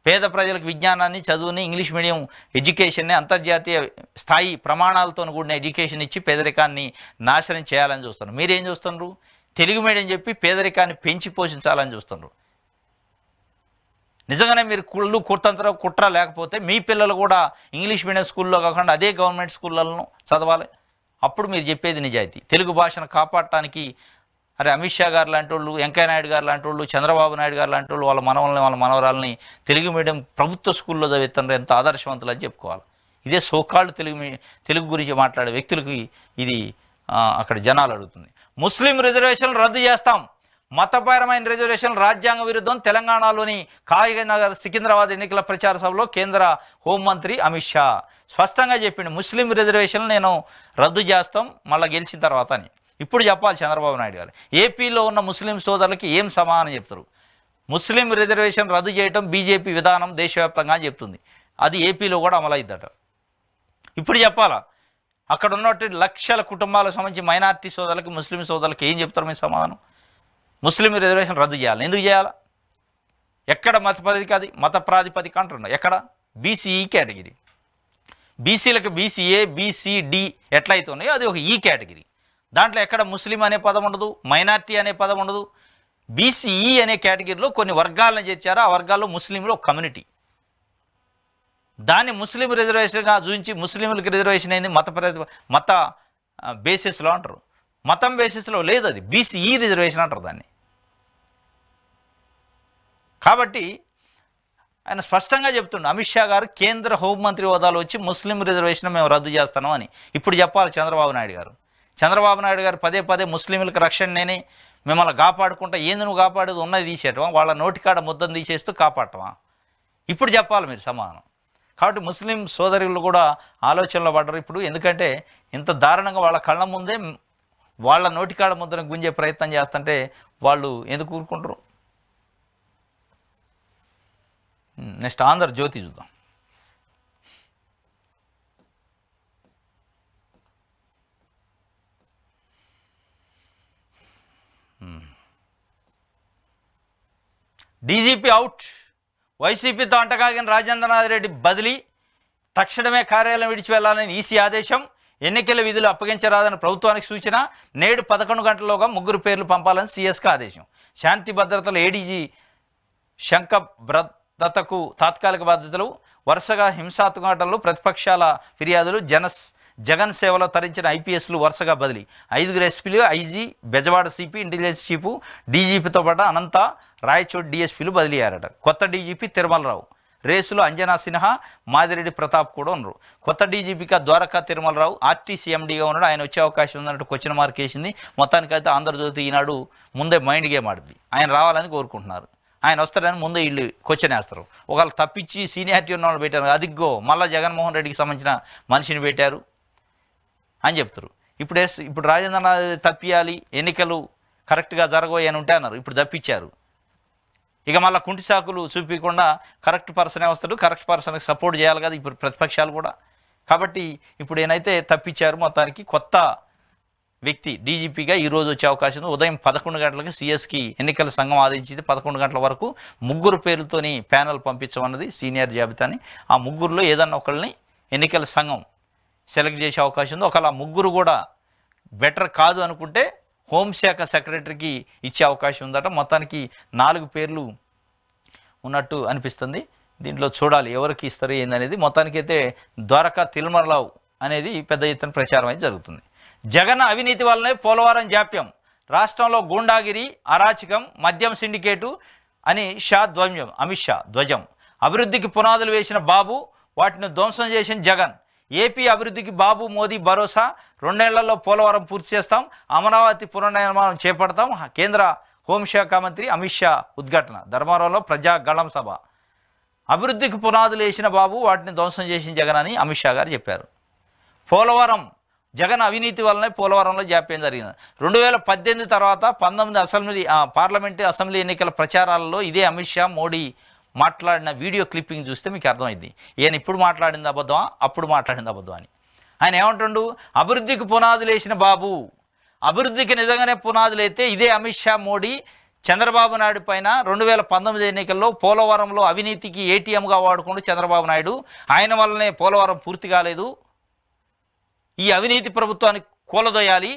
పేద ప్రజలకు విజ్ఞానాన్ని చదువుని ఇంగ్లీష్ మీడియం ఎడ్యుకేషన్ని అంతర్జాతీయ స్థాయి ప్రమాణాలతో కూడిన ఎడ్యుకేషన్ ఇచ్చి పేదరికాన్ని నాశనం చేయాలని చూస్తున్నారు మీరేం చూస్తున్నారు తెలుగు మీడియం చెప్పి పేదరికాన్ని పెంచి పోషించాలని చూస్తున్నారు నిజంగానే మీరు కుళ్ళు కుతంత్ర కుట్ర లేకపోతే మీ పిల్లలు కూడా ఇంగ్లీష్ మీడియం స్కూల్లో కాకుండా అదే గవర్నమెంట్ స్కూళ్ళను చదవాలి అప్పుడు మీరు చెప్పేది నిజాయితీ తెలుగు భాషను కాపాడటానికి అరే అమిత్ షా గారు లాంటి వాళ్ళు వెంకయ్య నాయుడు గారు లాంటి వాళ్ళు చంద్రబాబు నాయుడు గారు లాంటి వాళ్ళు వాళ్ళ మనవల్ని వాళ్ళ మనవరాలని తెలుగు మీడియం ప్రభుత్వ స్కూల్లో చదివిస్తున్నారు ఎంత ఆదర్శవంతులు అని చెప్పుకోవాలి ఇదే సోకాళ్ళు తెలుగు తెలుగు గురించి మాట్లాడే వ్యక్తులకి ఇది అక్కడ జనాలు అడుగుతుంది ముస్లిం రిజర్వేషన్లు రద్దు చేస్తాం మతపరమైన రిజర్వేషన్ రాజ్యాంగ విరుద్ధం తెలంగాణలోని కాగనగర్ సికింద్రాబాద్ ఎన్నికల ప్రచార సభలో కేంద్ర హోంమంత్రి అమిత్ షా స్పష్టంగా చెప్పిండు ముస్లిం రిజర్వేషన్లు నేను రద్దు చేస్తాం మళ్ళీ గెలిచిన తర్వాత అని ఇప్పుడు చెప్పాలి చంద్రబాబు నాయుడు గారు ఏపీలో ఉన్న ముస్లిం సోదరులకి ఏం సమానం చెప్తారు ముస్లిం రిజర్వేషన్ రద్దు చేయడం బీజేపీ విధానం దేశవ్యాప్తంగా చెప్తుంది అది ఏపీలో కూడా అమలైద్దట ఇప్పుడు చెప్పాలా అక్కడ ఉన్నటువంటి లక్షల కుటుంబాలకు సంబంధించి మైనార్టీ సోదరులకి ముస్లిం సోదరులకి ఏం చెప్తారు మీ సమాధానం ముస్లిం రిజర్వేషన్ రద్దు చేయాలి ఎందుకు చేయాలి ఎక్కడ మత అది మత ప్రాతిపదిక అంటున్నా ఎక్కడ బీసీఈ e కేటగిరీ బీసీలకు బీసీఏ బీసీడి ఉన్నాయో అది ఒక ఈ e కేటగిరీ దాంట్లో ఎక్కడ ముస్లిం అనే పదం ఉండదు మైనార్టీ అనే పదం ఉండదు బీసీఈ e అనే కేటగిరీలో కొన్ని వర్గాలను చేర్చారు ఆ వర్గాల్లో ముస్లింలు ఒక కమ్యూనిటీ దాన్ని ముస్లిం రిజర్వేషన్గా చూపించి ముస్లింలకు రిజర్వేషన్ అయింది మత ప్రతి మత బేసిస్లో అంటారు మతం బేసిస్లో లేదు అది బీసీఈ రిజర్వేషన్ అంటారు దాన్ని కాబట్టి ఆయన స్పష్టంగా చెప్తుండు అమిత్ షా గారు కేంద్ర హోంమంత్రి హోదాలో వచ్చి ముస్లిం రిజర్వేషన్ మేము రద్దు చేస్తాను అని ఇప్పుడు చెప్పాలి చంద్రబాబు నాయుడు గారు చంద్రబాబు నాయుడు గారు పదే పదే ముస్లింలకు రక్షణ నేని మిమ్మల్ని కాపాడుకుంటా ఏంది నువ్వు కాపాడేది ఉన్నది తీసేయటమా వాళ్ళ నోటికాడ ముద్దను తీసేస్తూ కాపాడటమా ఇప్పుడు చెప్పాలి మీరు సమాధానం కాబట్టి ముస్లిం సోదరులు కూడా ఆలోచనలో పడ్డారు ఇప్పుడు ఎందుకంటే ఇంత దారుణంగా వాళ్ళ కళ్ళ ముందే వాళ్ళ నోటికాడ ముద్దను గుంజే ప్రయత్నం చేస్తుంటే వాళ్ళు ఎందుకు ఊరుకుంటారు నెక్స్ట్ ఆంధ్ర జ్యోతి చూద్దాం డీజీపీ అవుట్ వైసీపీతో అంటగాగిన రాజేంద్రనాథ్ రెడ్డి బదిలీ తక్షణమే కార్యాలయం విడిచి వెళ్లాలని ఈసీ ఆదేశం ఎన్నికల విధులు అప్పగించరాదని ప్రభుత్వానికి సూచన నేడు పదకొండు గంటలలోగా ముగ్గురు పేర్లు పంపాలని సీఎస్కి ఆదేశం శాంతి భద్రతల ఏడీజీ శంఖ భద్రతకు తాత్కాలిక బాధ్యతలు వరుసగా హింసాత్మకాటలు ప్రతిపక్షాల ఫిర్యాదులు జన జగన్ సేవలో తరించిన ఐపీఎస్లు వరుసగా బదిలీ ఐదుగురు ఎస్పీలు IG Bezawada CP intelligence chief డీజీపీతో పాటు అనంత రాయచోటి డీఎస్పీలు బదిలీ అయ్యారట కొత్త డీజీపీ తిరుమలరావు రేసులో అంజనా సిన్హా మాదిరెడ్డి ప్రతాప్ కూడా ఉన్నారు కొత్త డీజీపీగా ద్వారకా తిరుమలరావు ఆర్టీసీ ఎండీగా ఉన్నాడు ఆయన వచ్చే అవకాశం ఉందన్నట్టు క్వశ్చన్ మార్క్ వేసింది మొత్తానికైతే ఆంధ్రజ్యోతి ఈనాడు ముందే మైండ్ గేమ్ ఆడింది ఆయన రావాలని కోరుకుంటున్నారు ఆయన వస్తారని ముందే వీళ్ళు క్వశ్చన్ వేస్తారు ఒకవేళ తప్పించి సీనియారిటీ ఉన్న వాళ్ళు పెట్టారు అదిగ్గో మళ్ళీ జగన్మోహన్ రెడ్డికి సంబంధించిన మనిషిని పెట్టారు అని చెప్తారు ఇప్పుడు ఇప్పుడు రాజేంద్రనాథ్ తప్పియాలి ఎన్నికలు కరెక్ట్గా జరగబోయని ఉంటే అన్నారు ఇప్పుడు తప్పించారు ఇక మళ్ళీ కుంటి సాకులు చూపించకుండా కరెక్ట్ పర్సన్ వస్తాడు కరెక్ట్ పర్సన్కి సపోర్ట్ చేయాలి కదా ఇప్పుడు ప్రతిపక్షాలు కూడా కాబట్టి ఇప్పుడు ఏనైతే తప్పించారు మొత్తానికి కొత్త వ్యక్తి డీజీపీగా ఈరోజు వచ్చే అవకాశం ఉంది ఉదయం పదకొండు గంటలకు సిఎస్కి ఎన్నికల సంఘం ఆదించింది పదకొండు గంటల వరకు ముగ్గురు పేర్లతోని ప్యానల్ పంపించమన్నది సీనియర్ జాబితాని ఆ ముగ్గురులో ఏదన్నా ఒకరిని ఎన్నికల సంఘం సెలెక్ట్ చేసే అవకాశం ఉంది ఒకవేళ ముగ్గురు కూడా బెటర్ కాదు అనుకుంటే హోంశాఖ సెక్రటరీకి ఇచ్చే అవకాశం ఉందట మొత్తానికి నాలుగు పేర్లు ఉన్నట్టు అనిపిస్తుంది దీంట్లో చూడాలి ఎవరికి ఇస్తారు ఏందనేది మొత్తానికి అయితే ద్వారక తిల్మరరావు అనేది పెద్ద ఎత్తున ప్రచారం అయితే జరుగుతుంది జగన్ అవినీతి వల్లనే పోలవరం జాప్యం రాష్ట్రంలో గూండాగిరి అరాచకం మద్యం సిండికేటు అని షా ధ్వజం అమిత్ షా ధ్వజం అభివృద్ధికి పునాదులు వేసిన బాబు వాటిని ధ్వంసం చేసిన జగన్ ఏపీ అభివృద్ధికి బాబు మోదీ భరోసా రెండేళ్లలో పోలవరం పూర్తి చేస్తాం అమరావతి పునర్నిర్మాణం చేపడతాం కేంద్ర హోంశాఖ మంత్రి అమిత్ షా ఉద్ఘాటన ధర్మవరంలో గళం సభ అభివృద్ధికి పునాదులు వేసిన బాబు వాటిని ధ్వంసం చేసిన జగన్ అని అమిత్ షా గారు చెప్పారు పోలవరం జగన్ అవినీతి వల్లనే పోలవరంలో జాప్యం జరిగింది రెండు వేల పద్దెనిమిది తర్వాత పంతొమ్మిది అసెంబ్లీ పార్లమెంటు అసెంబ్లీ ఎన్నికల ప్రచారాలలో ఇదే అమిత్ షా మోడీ మాట్లాడిన వీడియో క్లిప్పింగ్ చూస్తే మీకు అర్థమైంది ఈయన ఇప్పుడు మాట్లాడింది అబద్ధం అప్పుడు మాట్లాడింది అబద్ధం అని ఆయన ఏమంటుండు అభివృద్ధికి పునాదులు వేసిన బాబు అభివృద్ధికి నిజంగానే పునాదులు అయితే ఇదే అమిత్ షా మోడీ చంద్రబాబు నాయుడు పైన రెండు వేల పంతొమ్మిది ఎన్నికల్లో పోలవరంలో అవినీతికి ఏటీఎంగా వాడుకుండు చంద్రబాబు నాయుడు ఆయన వల్లనే పోలవరం పూర్తి కాలేదు ఈ అవినీతి ప్రభుత్వాన్ని కూలదొయ్యాలి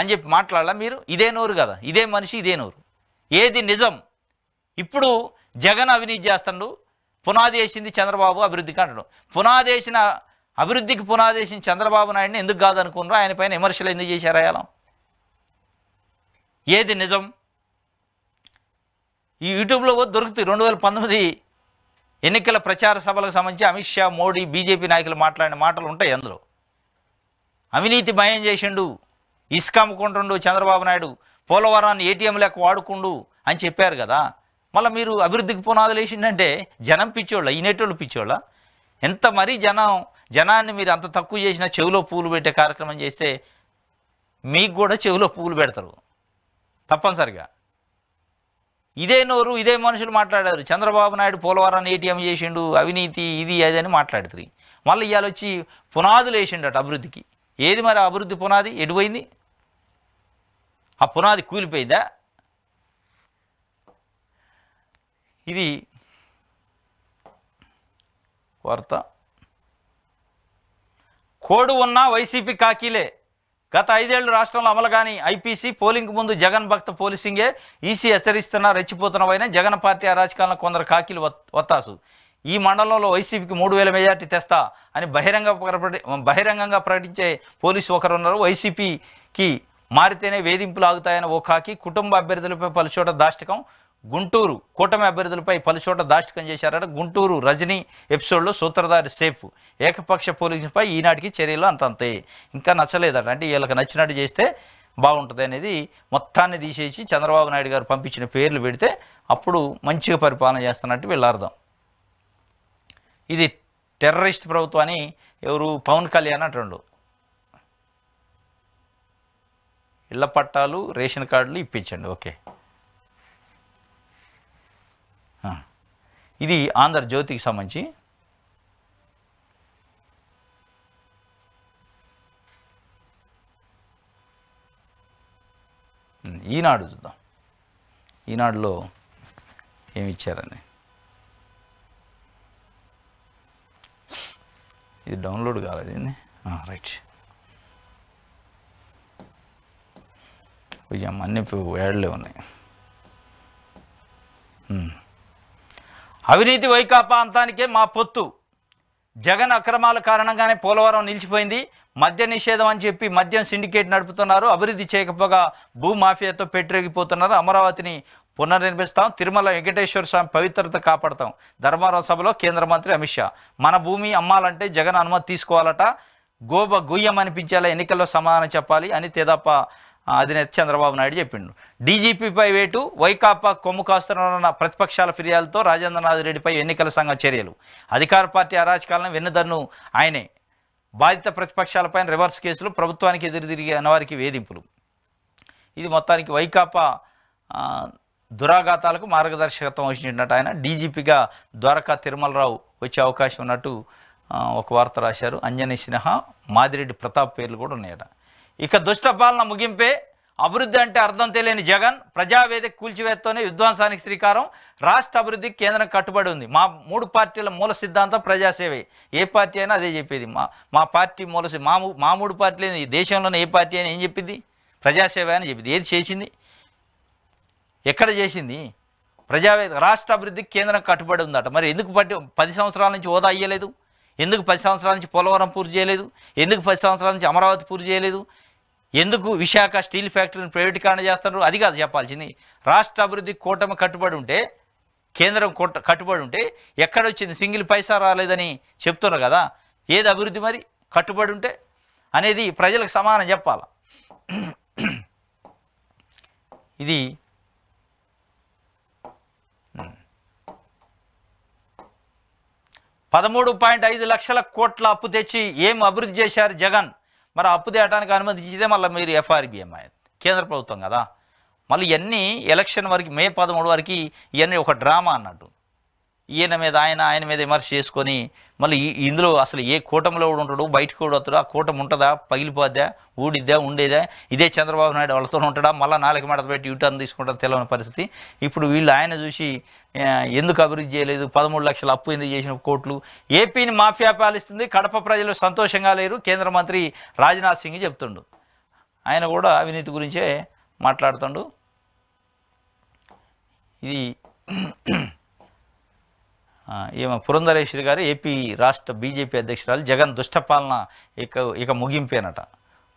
అని చెప్పి మాట్లాడాల మీరు ఇదే నోరు కదా ఇదే మనిషి ఇదే నోరు ఏది నిజం ఇప్పుడు జగన్ అవినీతి చేస్తుండు పునాది వేసింది చంద్రబాబు అభివృద్ధికి అంటాడు పునాది వేసిన అభివృద్ధికి పునాది వేసిన చంద్రబాబు నాయుడిని ఎందుకు కాదనుకున్నారు ఆయన పైన విమర్శలు ఎందుకు చేశారు అయ్యాలం ఏది నిజం ఈ యూట్యూబ్లో దొరుకుతుంది రెండు వేల పంతొమ్మిది ఎన్నికల ప్రచార సభలకు సంబంధించి అమిత్ షా మోడీ బీజేపీ నాయకులు మాట్లాడిన మాటలు ఉంటాయి అందులో అవినీతి భయం చేసిండు ఇసుక అమ్ముకుంటుండు చంద్రబాబు నాయుడు పోలవరాన్ని ఏటీఎం లెక్క వాడుకుండు అని చెప్పారు కదా మళ్ళీ మీరు అభివృద్ధికి పునాదులు వేసిందంటే జనం పిచ్చోళ్ళ ఈనేటోళ్ళు పిచ్చోళ్ళ ఎంత మరీ జనం జనాన్ని మీరు అంత తక్కువ చేసిన చెవిలో పూలు పెట్టే కార్యక్రమం చేస్తే మీకు కూడా చెవిలో పూలు పెడతారు తప్పనిసరిగా ఇదే నోరు ఇదే మనుషులు మాట్లాడారు చంద్రబాబు నాయుడు పోలవరాన్ని ఏటీఎం చేసిండు అవినీతి ఇది అది అని మాట్లాడుతుంది మళ్ళీ ఇవాళ వచ్చి పునాదులు వేసిండట అభివృద్ధికి ఏది మరి అభివృద్ధి పునాది ఎడిపోయింది ఆ పునాది కూలిపోయిందా ఇది వార్త కోడు ఉన్న వైసీపీ కాకీలే గత ఐదేళ్లు రాష్ట్రంలో అమలు కాని ఐపీసీ పోలింగ్ ముందు జగన్ భక్త పోలీసింగే ఈసీ హెచ్చరిస్తున్నా రెచ్చిపోతున్నవైనా జగన్ పార్టీ అరాచకాలను కొందరు కాకీలు వత్తాసు ఈ మండలంలో వైసీపీకి మూడు వేల మెజార్టీ తెస్తా అని బహిరంగ బహిరంగంగా ప్రకటించే పోలీసు ఒకరున్నారు వైసీపీకి మారితేనే వేధింపులు ఆగుతాయని ఓ కాకి కుటుంబ అభ్యర్థులపై పలుచోట దాష్టకం గుంటూరు కూటమి అభ్యర్థులపై పలుచోట దాష్టికం చేశారట గుంటూరు రజనీ ఎపిసోడ్లో సూత్రధారి సేఫ్ ఏకపక్ష పోలీసులపై ఈనాటికి చర్యలు అంతంతే ఇంకా నచ్చలేదట అంటే వీళ్ళకి నచ్చినట్టు చేస్తే బాగుంటుంది అనేది మొత్తాన్ని తీసేసి చంద్రబాబు నాయుడు గారు పంపించిన పేర్లు పెడితే అప్పుడు మంచిగా పరిపాలన చేస్తున్నట్టు వీళ్ళార్థం ఇది టెర్రరిస్ట్ ప్రభుత్వాన్ని ఎవరు పవన్ కళ్యాణ్ అంటుండు ఇళ్ల పట్టాలు రేషన్ కార్డులు ఇప్పించండి ఓకే ఇది ఆంధ్రజ్యోతికి సంబంధించి ఈనాడు చూద్దాం ఈనాడులో ఏమి ఇచ్చారని ఇది డౌన్లోడ్ కాలేదు రైట్ కొంచెం అన్ని యాడ్లే ఉన్నాయి అవినీతి వైకాపా అంతానికే మా పొత్తు జగన్ అక్రమాల కారణంగానే పోలవరం నిలిచిపోయింది మద్య నిషేధం అని చెప్పి మద్యం సిండికేట్ నడుపుతున్నారు అభివృద్ధి చేయకపోగా భూమాఫియాతో పెట్టిరెగిపోతున్నారు అమరావతిని పునర్నిర్మిస్తాం తిరుమల వెంకటేశ్వర స్వామి పవిత్రత కాపాడతాం ధర్మారావు సభలో కేంద్ర మంత్రి అమిత్ షా మన భూమి అమ్మాలంటే జగన్ అనుమతి తీసుకోవాలట గోబ గుయ్యం అనిపించేలా ఎన్నికల్లో సమాధానం చెప్పాలి అని తెదప్ప అధినేత చంద్రబాబు నాయుడు చెప్పిండు డీజీపీపై వేటు వైకాపా కొమ్ము కాస్తున్న ప్రతిపక్షాల ఫిర్యాదుతో రాజేంద్రనాథ్ రెడ్డిపై ఎన్నికల సంఘం చర్యలు అధికార పార్టీ అరాచకాలను వెన్నుదన్ను ఆయనే బాధిత ప్రతిపక్షాలపై రివర్స్ కేసులు ప్రభుత్వానికి ఎదురు ఎదురుదిరిగి వారికి వేధింపులు ఇది మొత్తానికి వైకాపా దురాఘాతాలకు మార్గదర్శకత్వం వహించినట్టు ఆయన డీజీపీగా ద్వారకా తిరుమలరావు వచ్చే అవకాశం ఉన్నట్టు ఒక వార్త రాశారు అంజనీ సిన్హా మాదిరెడ్డి ప్రతాప్ పేర్లు కూడా ఉన్నాయట ఇక దుష్టపాలన ముగింపే అభివృద్ధి అంటే అర్థం తెలియని జగన్ ప్రజావేదిక కూల్చివేత్తోనే విధ్వంసానికి శ్రీకారం రాష్ట్ర అభివృద్ధికి కేంద్రం కట్టుబడి ఉంది మా మూడు పార్టీల మూల సిద్ధాంతం ప్రజాసేవే ఏ పార్టీ అయినా అదే చెప్పేది మా మా పార్టీ మూల మా మా మూడు పార్టీలు ఈ దేశంలోనే ఏ పార్టీ అయినా ఏం చెప్పింది ప్రజాసేవ అని చెప్పింది ఏది చేసింది ఎక్కడ చేసింది ప్రజావేద రాష్ట్ర అభివృద్ధికి కేంద్రం కట్టుబడి ఉందట మరి ఎందుకు పట్టి పది సంవత్సరాల నుంచి హోదా అయ్యలేదు ఎందుకు పది సంవత్సరాల నుంచి పోలవరం పూర్తి చేయలేదు ఎందుకు పది సంవత్సరాల నుంచి అమరావతి పూర్తి చేయలేదు ఎందుకు విశాఖ స్టీల్ ఫ్యాక్టరీని ప్రైవేటీకరణ చేస్తున్నారు అది కాదు చెప్పాల్సింది రాష్ట్ర అభివృద్ధి కూటమి కట్టుబడి ఉంటే కేంద్రం కట్టుబడి ఉంటే ఎక్కడొచ్చింది సింగిల్ పైసా రాలేదని చెప్తున్నారు కదా ఏది అభివృద్ధి మరి కట్టుబడి ఉంటే అనేది ప్రజలకు సమానం చెప్పాల ఇది పదమూడు పాయింట్ ఐదు లక్షల కోట్ల అప్పు తెచ్చి ఏం అభివృద్ధి చేశారు జగన్ మరి అప్పు తేయటానికి అనుమతి మళ్ళీ మీరు ఎఫ్ఆర్బిఎంఐ కేంద్ర ప్రభుత్వం కదా మళ్ళీ ఇవన్నీ ఎలక్షన్ వరకు మే పదమూడు వరకు ఇవన్నీ ఒక డ్రామా అన్నట్టు ఈయన మీద ఆయన ఆయన మీద విమర్శ చేసుకొని మళ్ళీ ఇందులో అసలు ఏ కూటమిలో కూడా ఉంటాడు బయటకు కూడా వస్తాడు ఆ కూటమి ఉంటుందా పగిలిపోద్దా ఊడిద్దా ఉండేదా ఇదే చంద్రబాబు నాయుడు వాళ్ళతో ఉంటాడా మళ్ళీ నాలుగు మాట పెట్టి యూటర్న్ తీసుకుంటా తెలియని పరిస్థితి ఇప్పుడు వీళ్ళు ఆయన చూసి ఎందుకు అభివృద్ధి చేయలేదు పదమూడు లక్షల అప్పు ఎందుకు చేసిన కోట్లు ఏపీని మాఫియా పాలిస్తుంది కడప ప్రజలు సంతోషంగా లేరు కేంద్ర మంత్రి రాజ్నాథ్ సింగ్ చెప్తుండు ఆయన కూడా అవినీతి గురించే మాట్లాడుతుండు ఇది ఈమె పురంధరేశ్వరి గారు ఏపీ రాష్ట్ర బీజేపీ అధ్యక్షురాలు జగన్ దుష్టపాలన ఇక ఇక ముగింపేనట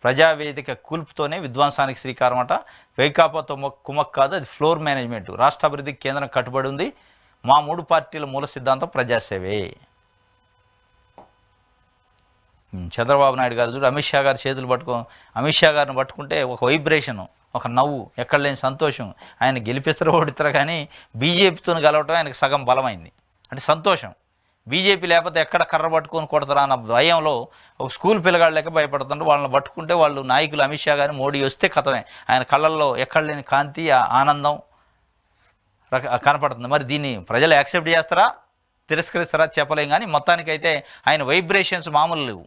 ప్రజావేదిక కూల్పుతోనే విధ్వంసానికి శ్రీకారం అట వైకాపాతో కుమక్ కాదు అది ఫ్లోర్ మేనేజ్మెంట్ రాష్ట్ర అభివృద్ధికి కేంద్రం కట్టుబడి ఉంది మా మూడు పార్టీల మూల సిద్ధాంతం ప్రజాసేవే చంద్రబాబు నాయుడు గారు చూడు అమిత్ షా గారు చేతులు పట్టుకో అమిత్ షా గారిని పట్టుకుంటే ఒక వైబ్రేషను ఒక నవ్వు ఎక్కడ లేని సంతోషం ఆయన గెలిపిస్తారో ఓడిస్తారు కానీ బీజేపీతో గెలవటం ఆయనకు సగం బలమైంది అంటే సంతోషం బీజేపీ లేకపోతే ఎక్కడ కర్ర పట్టుకొని కొడతారా అన్న భయంలో ఒక స్కూల్ పిల్లగాడు లేక భయపడుతుంటే వాళ్ళని పట్టుకుంటే వాళ్ళు నాయకులు అమిత్ షా కానీ మోడీ వస్తే కథమే ఆయన కళ్ళల్లో ఎక్కడ లేని కాంతి ఆనందం కనపడుతుంది మరి దీన్ని ప్రజలు యాక్సెప్ట్ చేస్తారా తిరస్కరిస్తారా చెప్పలేం కానీ మొత్తానికైతే ఆయన వైబ్రేషన్స్ మామూలు లేవు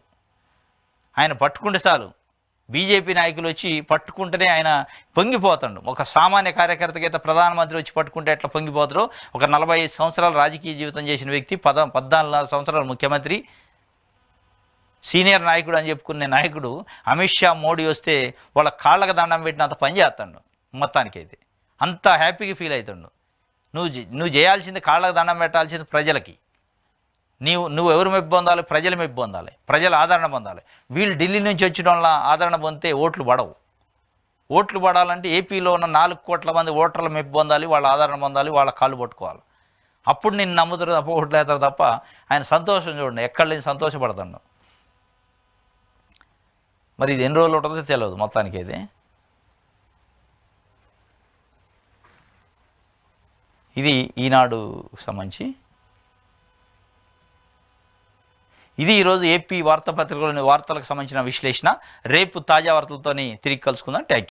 ఆయన పట్టుకుంటే చాలు బీజేపీ నాయకులు వచ్చి పట్టుకుంటేనే ఆయన పొంగిపోతాడు ఒక సామాన్య కార్యకర్తకైతే ప్రధానమంత్రి వచ్చి పట్టుకుంటే ఎట్లా పొంగిపోతారు ఒక నలభై సంవత్సరాలు రాజకీయ జీవితం చేసిన వ్యక్తి పద పద్నాలుగు సంవత్సరాలు ముఖ్యమంత్రి సీనియర్ నాయకుడు అని చెప్పుకునే నాయకుడు అమిత్ షా మోడీ వస్తే వాళ్ళ కాళ్ళకు దండం పెట్టినంత పని చేస్తాడు మొత్తానికైతే అంత హ్యాపీగా ఫీల్ అవుతాడు నువ్వు నువ్వు చేయాల్సింది కాళ్ళకు దండం పెట్టాల్సింది ప్రజలకి నీవు నువ్వు ఎవరు మెప్పు పొందాలి ప్రజలు మెప్పు పొందాలి ప్రజలు ఆదరణ పొందాలి వీళ్ళు ఢిల్లీ నుంచి వచ్చిన వల్ల ఆదరణ పొందితే ఓట్లు పడవు ఓట్లు పడాలంటే ఏపీలో ఉన్న నాలుగు కోట్ల మంది ఓటర్ల మెప్పు పొందాలి వాళ్ళ ఆదరణ పొందాలి వాళ్ళ కాళ్ళు పట్టుకోవాలి అప్పుడు నేను నమ్ముతారు తప్ప ఓట్లు వేస్తారు తప్ప ఆయన సంతోషం చూడండి ఎక్కడ నేను సంతోషపడతాను మరి ఇది ఎన్ని రోజులు ఉంటుందో తెలియదు మొత్తానికి ఇది ఇది ఈనాడు సంబంధించి ఇది ఈరోజు ఏపీ వార్తాపత్రికలోని వార్తలకు సంబంధించిన విశ్లేషణ రేపు తాజా వార్తలతోని తిరిగి కలుసుకుందాం థ్యాంక్